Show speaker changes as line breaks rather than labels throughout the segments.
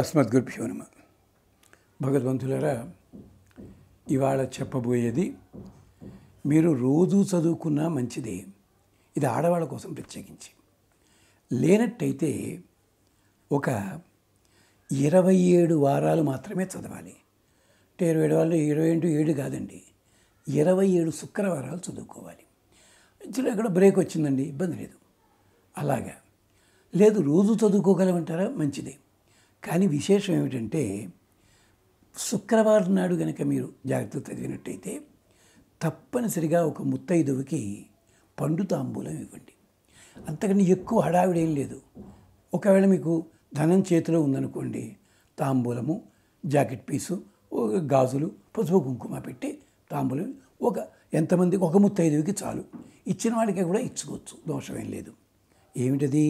అస్మద్గురుభ్యో నమ భగవంతులరా ఇవాళ చెప్పబోయేది మీరు రోజు చదువుకున్నా మంచిదే ఇది ఆడవాళ్ళ కోసం ప్రత్యేకించి లేనట్టయితే ఒక ఇరవై ఏడు వారాలు మాత్రమే చదవాలి అంటే ఇరవై ఏడు వాళ్ళు ఇరవై ఏడు ఏడు కాదండి ఇరవై ఏడు శుక్రవారాలు చదువుకోవాలి ఇక్కడ బ్రేక్ వచ్చిందండి ఇబ్బంది లేదు అలాగా లేదు రోజు చదువుకోగలమంటారా మంచిదే కానీ విశేషం ఏమిటంటే శుక్రవారం నాడు కనుక మీరు జాగ్రత్త చదివినట్టయితే తప్పనిసరిగా ఒక ముత్తైదువుకి పండు తాంబూలం ఇవ్వండి అంతకంటే ఎక్కువ హడావిడేం లేదు ఒకవేళ మీకు ధనం చేతిలో ఉందనుకోండి తాంబూలము జాకెట్ పీసు గాజులు పసుపు కుంకుమ పెట్టి తాంబూలం ఒక ఎంతమంది ఒక ముత్తైదువుకి చాలు ఇచ్చిన వాడికి కూడా ఇచ్చుకోవచ్చు దోషమేం లేదు ఏమిటది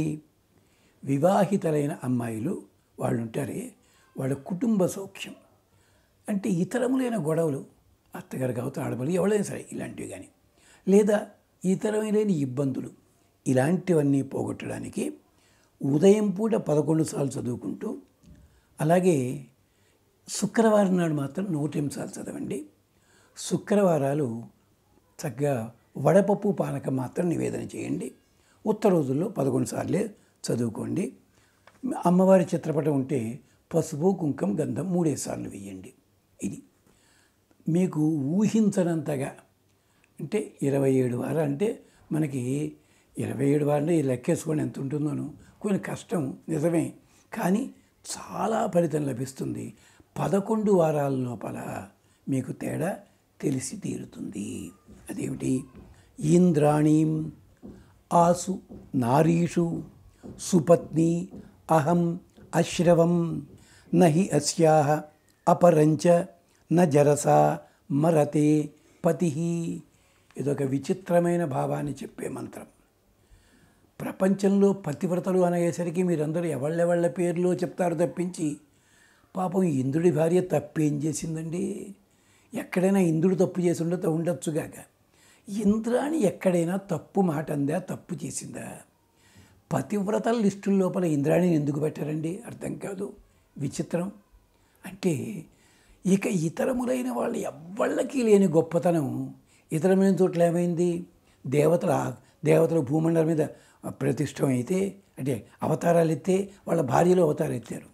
వివాహితలైన అమ్మాయిలు వాళ్ళు ఉంటారే వాళ్ళ కుటుంబ సౌఖ్యం అంటే ఇతరములైన గొడవలు అత్తగారు కావచ్చు ఆడపల్లి ఎవరైనా సరే ఇలాంటివి కానీ లేదా ఇతరమైన ఇబ్బందులు ఇలాంటివన్నీ పోగొట్టడానికి ఉదయం పూట పదకొండు సార్లు చదువుకుంటూ అలాగే శుక్రవారం నాడు మాత్రం నూట సార్లు చదవండి శుక్రవారాలు చక్కగా వడపప్పు పాలక మాత్రం నివేదన చేయండి ఉత్తర రోజుల్లో పదకొండు సార్లే చదువుకోండి అమ్మవారి చిత్రపటం ఉంటే పసుపు కుంకం గంధం మూడేసార్లు వేయండి ఇది మీకు ఊహించనంతగా అంటే ఇరవై ఏడు వారాలు అంటే మనకి ఇరవై ఏడు వారాలు ఈ లెక్కేసుకొని ఎంత ఉంటుందోనో కొన్ని కష్టం నిజమే కానీ చాలా ఫలితం లభిస్తుంది పదకొండు వారాల లోపల మీకు తేడా తెలిసి తీరుతుంది అదేమిటి ఇంద్రాణీం ఆసు నారీషు సుపత్ని అహం అశ్రవం నహి అస్యా అపరంచ నరస మరతే పతి ఇదొక విచిత్రమైన భావాన్ని చెప్పే మంత్రం ప్రపంచంలో పతివ్రతలు అనేసరికి మీరందరూ ఎవళ్ళెవళ్ళ పేర్లు చెప్తారు తప్పించి పాపం ఇంద్రుడి భార్య తప్పేం చేసిందండి ఎక్కడైనా ఇంద్రుడు తప్పు చేసి ఉండొచ్చుగాక ఇంద్రాని ఎక్కడైనా తప్పు మాట అందా తప్పు చేసిందా పతివ్రతల లిస్టు లోపల ఇంద్రాణిని ఎందుకు పెట్టారండి అర్థం కాదు విచిత్రం అంటే ఇక ఇతరములైన వాళ్ళు ఎవళ్ళకి లేని గొప్పతనం ఇతరమైన చోట్ల ఏమైంది దేవతల దేవతల భూమండలం మీద ప్రతిష్టం అయితే అంటే అవతారాలు ఎత్తే వాళ్ళ భార్యలు అవతారం ఎత్తారు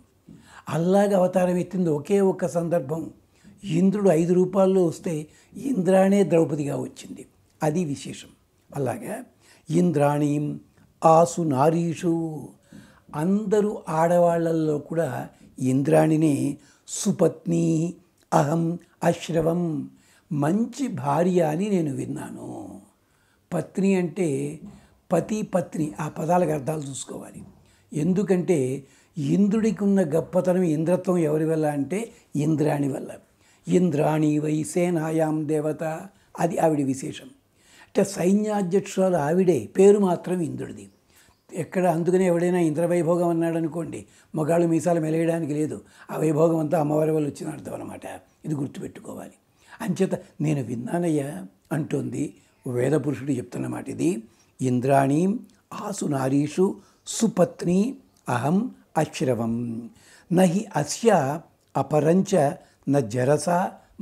అల్లాగ అవతారం ఎత్తింది ఒకే ఒక్క సందర్భం ఇంద్రుడు ఐదు రూపాల్లో వస్తే ఇంద్రాణే ద్రౌపదిగా వచ్చింది అది విశేషం అలాగా ఇంద్రాణీం ఆసు నారీషు అందరూ ఆడవాళ్ళల్లో కూడా ఇంద్రాణిని సుపత్ని అహం అశ్రవం మంచి భార్య అని నేను విన్నాను పత్ని అంటే పతి పత్ని ఆ పదాలకు అర్థాలు చూసుకోవాలి ఎందుకంటే ఇంద్రుడికి ఉన్న గొప్పతనం ఇంద్రత్వం ఎవరి వల్ల అంటే ఇంద్రాణి వల్ల ఇంద్రాణి వై సేనాయాం దేవత అది ఆవిడ విశేషం అంటే సైన్యాధ్యక్షురాలు ఆవిడే పేరు మాత్రం ఇంద్రుడిది ఎక్కడ అందుకనే ఎవడైనా ఇంద్రవైభోగం అన్నాడు అనుకోండి మగాళ్ళు మీసాలు మెలేయడానికి లేదు ఆ వైభోగం అంతా అమ్మవారి వాళ్ళు వచ్చిన అర్థం అనమాట ఇది గుర్తుపెట్టుకోవాలి అంచేత నేను విన్నానయ్యా అంటుంది వేద పురుషుడు చెప్తున్నమాట ఇది ఇంద్రాణి ఆసు నారీషు సుపత్ని అహం అశ్రవం నహి అస్య అపరంచ న జరస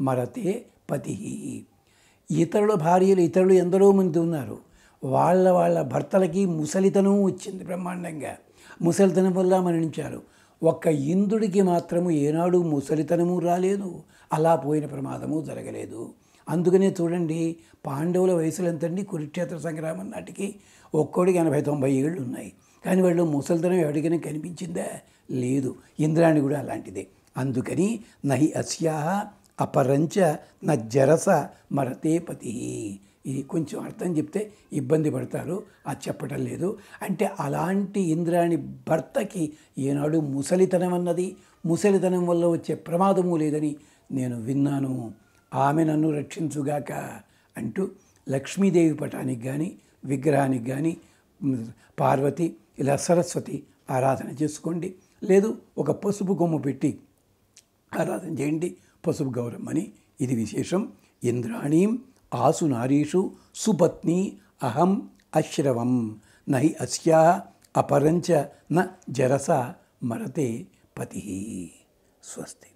మరతే పతి ఇతరుల భార్యలు ఇతరులు ఎందరో మంది ఉన్నారు వాళ్ళ వాళ్ళ భర్తలకి ముసలితనం వచ్చింది బ్రహ్మాండంగా ముసలితనం వల్ల మరణించారు ఒక్క ఇంద్రుడికి మాత్రము ఏనాడు ముసలితనము రాలేదు అలా పోయిన ప్రమాదము జరగలేదు అందుకనే చూడండి పాండవుల వయసులు ఎంతండి కురుక్షేత్ర సంగ్రామం నాటికి ఒక్కోడికి ఎనభై తొంభై ఏళ్ళు ఉన్నాయి కానీ వాళ్ళు ముసలితనం ఎవరికైనా కనిపించిందా లేదు ఇంద్రాణి కూడా అలాంటిదే అందుకని నహి అస్యాహ అపరంచ నా జరస మరతేపతి ఇది కొంచెం అర్థం చెప్తే ఇబ్బంది పడతారు అది చెప్పటం లేదు అంటే అలాంటి ఇంద్రాణి భర్తకి ఏనాడు ముసలితనం అన్నది ముసలితనం వల్ల వచ్చే ప్రమాదము లేదని నేను విన్నాను ఆమె నన్ను రక్షించుగాక అంటూ లక్ష్మీదేవి పటానికి కానీ విగ్రహానికి కానీ పార్వతి ఇలా సరస్వతి ఆరాధన చేసుకోండి లేదు ఒక పసుపు కొమ్ము పెట్టి ఆరాధన చేయండి పసుపు గౌరమ్మని ఇది విశేషం ఇంద్రాణీం ఆసు నారీషు సుపత్ని అహం అశ్రవం నహి అస్యా అపరంచ న జరస మరతే పతి స్వస్తి